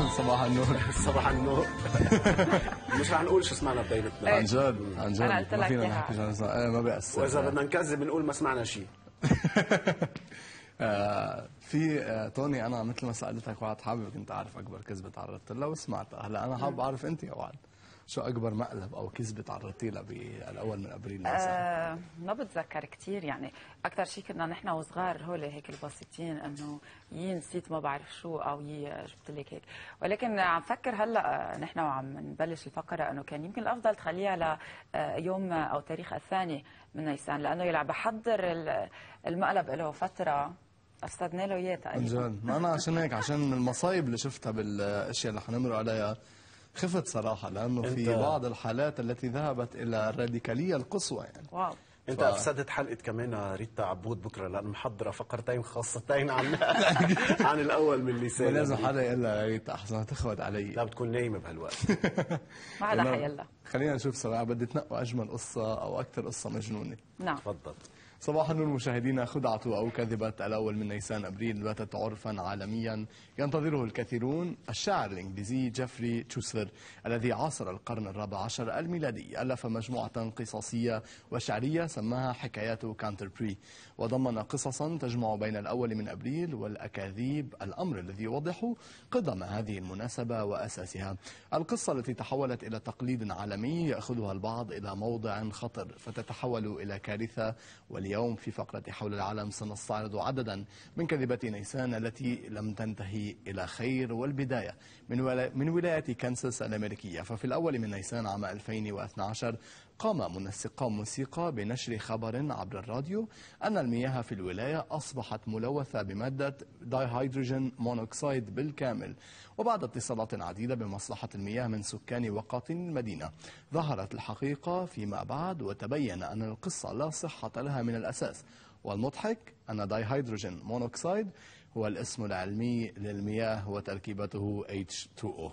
صباح النور صباح النور مش رح نقول شو سمعنا ببينتنا عن جد أمم. عن جد ما فينا نحكي عن ايه ما بيأثر واذا بدنا نكذب بنقول ما سمعنا شيء آه، في آه، توني انا مثل ما سالتك وعد حابب كنت اعرف اكبر كذبه تعرضت لها وسمعتها هلا انا حابب أمم. اعرف انت يا وعد شو اكبر مقلب او كذبه تعرضتي لها بالاول من ابريل آه ما بتذكر كثير يعني اكثر شيء كنا نحن وصغار هول هيك البسيطين انه يي نسيت ما بعرف شو او يي جبت لك هيك ولكن عم فكر هلا آه، نحن وعم نبلش الفقره انه كان يمكن الافضل تخليها ليوم آه، آه، او تاريخ الثاني من نيسان لانه يلعب بحضر المقلب له فتره افسدنا له اياه تقريبا ما انا عشان هيك عشان المصايب اللي شفتها بالاشياء اللي حنمر عليها خفت صراحة لأنه في بعض الحالات التي ذهبت إلى الراديكالية القصوى يعني واو انت ف... افسدت حلقه كمان ريتا عبود بكره لان محضره فقرتين خاصتين عن عن الاول من لسان لازم حدا يقول لها ريتا احسن تخود علي لا بتكون نايمه بهالوقت ما حدا حيلا خلينا نشوف صراحه بدي تنقوا اجمل قصه او اكثر قصه مجنونه نعم تفضل صباح النور مشاهدينا خدعة أو كذبة الأول من نيسان أبريل باتت عرفا عالميا ينتظره الكثيرون الشاعر الإنجليزي جيفري تشوسر الذي عاصر القرن الرابع عشر الميلادي ألف مجموعة قصصية وشعرية سماها حكايات كانتربري وضمن قصصا تجمع بين الأول من أبريل والأكاذيب الأمر الذي يوضح قدم هذه المناسبة وأساسها القصة التي تحولت إلى تقليد عالمي يأخذها البعض إلى موضع خطر فتتحول إلى كارثة ولي اليوم في فقرة حول العالم سنستعرض عددا من كذبات نيسان التي لم تنتهي إلى خير والبداية من, ولاية كانساس الأمريكية ففي الأول من نيسان عام 2012 قام منسقا موسيقى بنشر خبر عبر الراديو أن المياه في الولاية أصبحت ملوثة بمادة دايهيدروجين مونوكسيد بالكامل وبعد اتصالات عديدة بمصلحة المياه من سكان وقاطن المدينة ظهرت الحقيقة فيما بعد وتبين أن القصة لا صحة لها من الأساس والمضحك أن دايهيدروجين مونوكسيد هو الاسم العلمي للمياه وتركيبته H2O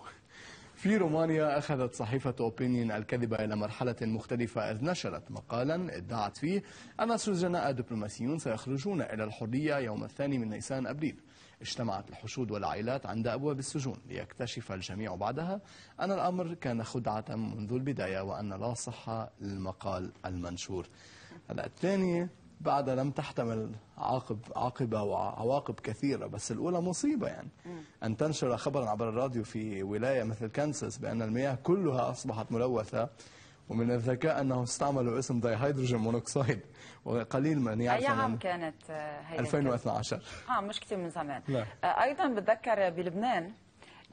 في رومانيا أخذت صحيفة أوبينيون الكذبة إلى مرحلة مختلفة إذ نشرت مقالا ادعت فيه أن سجناء دبلوماسيون سيخرجون إلى الحرية يوم الثاني من نيسان أبريل اجتمعت الحشود والعائلات عند أبواب السجون ليكتشف الجميع بعدها أن الأمر كان خدعة منذ البداية وأن لا صحة للمقال المنشور الثانية بعدها لم تحتمل عاقب عاقبة وعواقب كثيرة بس الأولى مصيبة يعني أن تنشر خبرا عبر الراديو في ولاية مثل كانساس بأن المياه كلها أصبحت ملوثة ومن الذكاء أنهم استعملوا اسم داي هيدروجين مونوكسيد وقليل من يعرف أي عام كانت هي 2012 آه مش كثير من زمان لا. آه، أيضا بتذكر بلبنان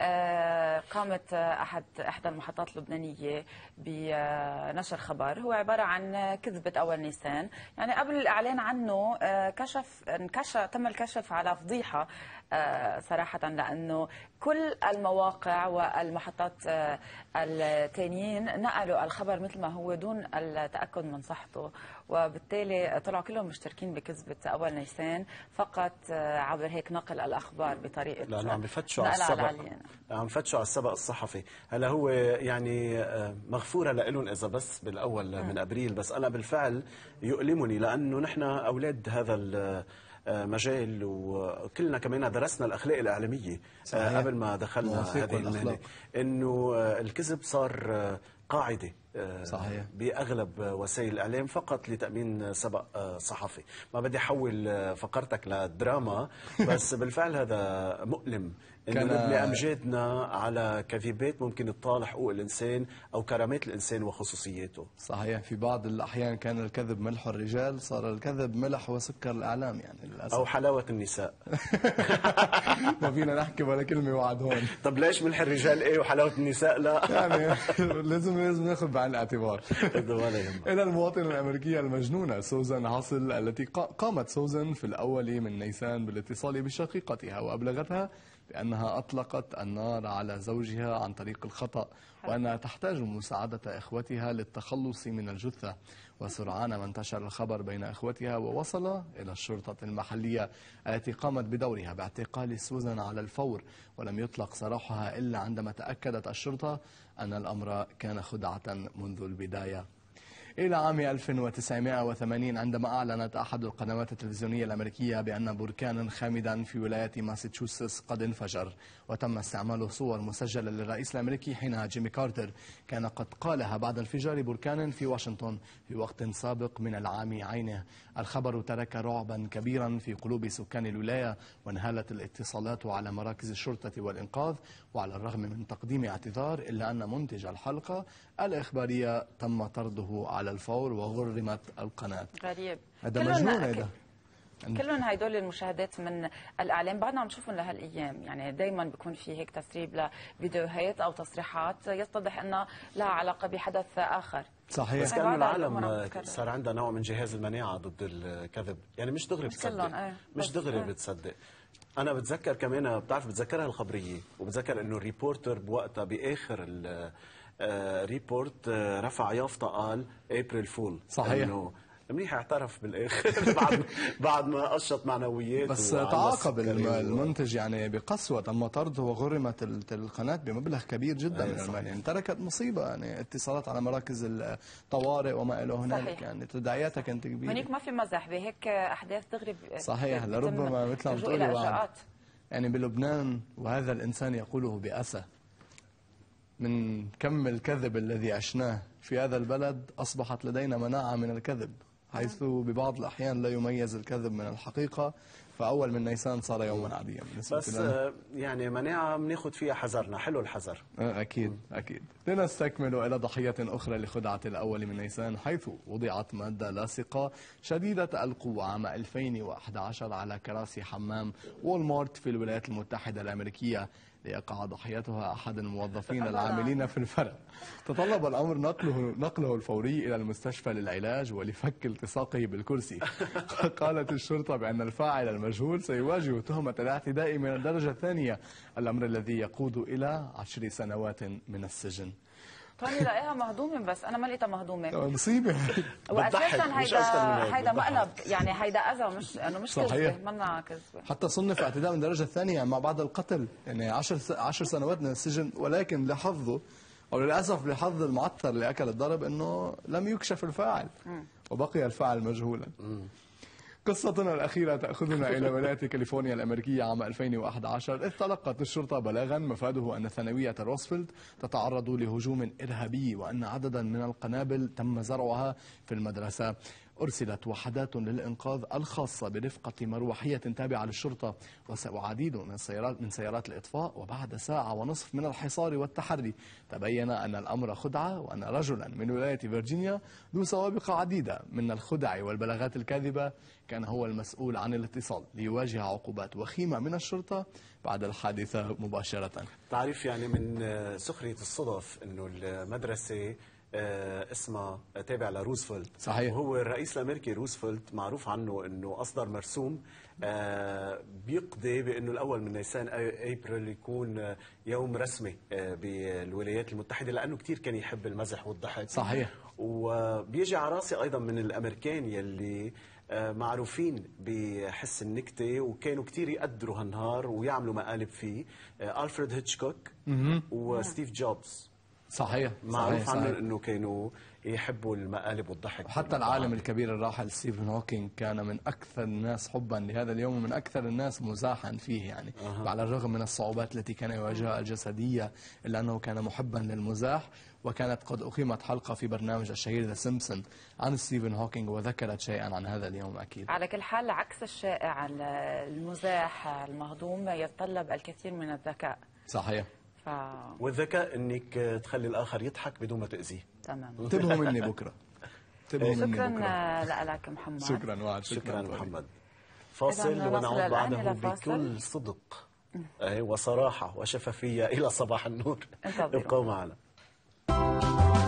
آه، قامت أحد إحدى المحطات اللبنانية بنشر خبر هو عبارة عن كذبة أول نيسان يعني قبل الإعلان عنه آه، كشف انكشف تم الكشف على فضيحة آه، صراحة لأنه كل المواقع والمحطات آه، التانيين نقلوا الخبر مثل ما هو دون التأكد من صحته وبالتالي طلعوا كلهم مشتركين بكذبة أول نيسان فقط آه، عبر هيك نقل الأخبار بطريقة لا عم بفتشوا على السبق عم يفتشوا على السبق الصحفي هلا هو يعني مغفورة لهم إذا بس بالأول نعم. من أبريل بس أنا بالفعل يؤلمني لأنه نحن أولاد هذا آه، مجال وكلنا كمان درسنا الاخلاق الاعلاميه آه، صحيح. قبل ما دخلنا هذه المهنه انه الكذب صار آه، قاعده صحيح آه، باغلب وسائل الاعلام فقط لتامين سبق آه، صحفي ما بدي احول آه، فقرتك لدراما بس بالفعل هذا مؤلم انه نبني امجادنا على كذبات ممكن تطال حقوق الانسان او كرامات الانسان وخصوصياته صحيح في بعض الاحيان كان الكذب ملح الرجال صار الكذب ملح وسكر الاعلام يعني للاسف او حلاوه النساء ما فينا نحكي ولا كلمه وعد هون طب ليش ملح الرجال ايه وحلاوه النساء لا يعني لازم لازم ناخذ عين الاعتبار إلى المواطنة الأمريكية المجنونة سوزان هاسل التي قامت سوزان في الأول من نيسان بالاتصال بشقيقتها وأبلغتها بأنها نعم. أطلقت النار على زوجها عن طريق الخطأ وأنها تحتاج مساعدة إخوتها للتخلص من الجثة وسرعان ما انتشر الخبر بين إخوتها ووصل إلى الشرطة المحلية التي قامت بدورها باعتقال سوزان على الفور ولم يطلق سراحها إلا عندما تأكدت الشرطة أن الأمر كان خدعة منذ البداية إلى عام 1980 عندما أعلنت أحد القنوات التلفزيونية الأمريكية بأن بركانا خامدا في ولاية ماساتشوستس قد انفجر وتم استعمال صور مسجلة للرئيس الأمريكي حينها جيمي كارتر كان قد قالها بعد انفجار بركان في واشنطن في وقت سابق من العام عينه الخبر ترك رعبا كبيرا في قلوب سكان الولاية وانهالت الاتصالات على مراكز الشرطة والإنقاذ وعلى الرغم من تقديم اعتذار إلا أن منتج الحلقة الإخبارية تم طرده على على الفور وغرمت القناة غريب هذا مجنون هذا كلهم هدول المشاهدات من الاعلام بعدنا عم نشوفهم لهالايام يعني دائما بيكون في هيك تسريب لفيديوهات او تصريحات يتضح انها لها علاقه بحدث اخر صحيح بس كان العالم صار عندها نوع من جهاز المناعه ضد الكذب يعني مش دغري بتصدق آه. مش دغري آه. بتصدق انا بتذكر كمان بتعرف بتذكرها الخبريه وبتذكر انه الريبورتر بوقتها باخر آه، ريبورت آه، رفع يافطه قال ابريل فول صحيح انه منيح اعترف بالاخر بعد بعد ما قشط معنويات بس تعاقب المنتج يعني بقسوه تم طرده وغرمت القناه بمبلغ كبير جدا من المال يعني تركت مصيبه يعني اتصالات على مراكز الطوارئ وما الى هنالك يعني تداعياتها كانت كبيره هنيك ما في مزح بهيك احداث تغرب صحيح لربما مثل ما بتقولي يعني بلبنان وهذا الانسان يقوله باسى من كم الكذب الذي عشناه في هذا البلد أصبحت لدينا مناعة من الكذب حيث نعم. ببعض الأحيان لا يميز الكذب من الحقيقة فأول من نيسان صار يوما نعم. عاديا بس لنا. آه، يعني مناعة بناخذ فيها حذرنا حلو الحذر آه، أكيد أكيد لنستكمل إلى ضحية أخرى لخدعة الأول من نيسان حيث وضعت مادة لاصقة شديدة القوة عام 2011 على كراسي حمام وولمارت في الولايات المتحدة الأمريكية ليقع ضحيتها أحد الموظفين العاملين في الفرع تطلب الأمر نقله, نقله الفوري إلى المستشفى للعلاج ولفك التصاقه بالكرسي قالت الشرطة بأن الفاعل المجهول سيواجه تهمة الاعتداء من الدرجة الثانية الأمر الذي يقود إلى عشر سنوات من السجن توني طيب، لاقيها مهضومه بس انا ما لقيتها مهضومه مصيبه واساسا هيدا هيدا مقلب يعني هيدا اذى مش انه مش كذبه منا كذبه حتى صنف اعتداء من الدرجه الثانيه مع بعد القتل يعني 10 10 سنوات من السجن ولكن لحظه او للاسف لحظ المعطر اللي اكل الضرب انه لم يكشف الفاعل وبقي الفاعل مجهولا قصتنا الأخيرة تأخذنا إلى ولاية كاليفورنيا الأمريكية عام 2011 إذ تلقت الشرطة بلاغا مفاده أن ثانوية روزفلت تتعرض لهجوم إرهابي وأن عددا من القنابل تم زرعها في المدرسة أرسلت وحدات للإنقاذ الخاصة برفقة مروحية تابعة للشرطة وعديد من سيارات من سيارات الإطفاء وبعد ساعة ونصف من الحصار والتحري تبين أن الأمر خدعة وأن رجلا من ولاية فيرجينيا ذو سوابق عديدة من الخدع والبلاغات الكاذبة كان هو المسؤول عن الاتصال ليواجه عقوبات وخيمة من الشرطة بعد الحادثة مباشرة تعرف يعني من سخرية الصدف أنه المدرسة آه، اسمها آه، تابع لروزفلت صحيح وهو الرئيس الامريكي روزفلت معروف عنه انه اصدر مرسوم آه، بيقضي بانه الاول من نيسان ابريل يكون يوم رسمي بالولايات المتحده لانه كثير كان يحب المزح والضحك صحيح وبيجي على راسي ايضا من الامريكان يلي معروفين بحس النكتة وكانوا كتير يقدروا هالنهار ويعملوا مقالب فيه ألفريد هيتشكوك وستيف جوبز صحيح معروف عنهم انه كانوا يحبوا المقالب والضحك وحتى العالم الكبير الراحل ستيفن هوكينج كان من اكثر الناس حبا لهذا اليوم ومن اكثر الناس مزاحا فيه يعني أه. على الرغم من الصعوبات التي كان يواجهها الجسديه الا انه كان محبا للمزاح وكانت قد اقيمت حلقه في برنامج الشهير ذا سيمبسون عن ستيفن هوكينج وذكرت شيئا عن هذا اليوم اكيد على كل حال عكس الشائع المزاح المهضوم يتطلب الكثير من الذكاء صحيح ف... والذكاء انك تخلي الاخر يضحك بدون ما تاذيه تمام انتبهوا مني بكره انتبهوا مني بكره شكرا لك محمد شكرا وعد شكرا, شكرا محمد فاصل ونعود بعده بكل صدق وصراحه وشفافيه الى صباح النور ابقوا معنا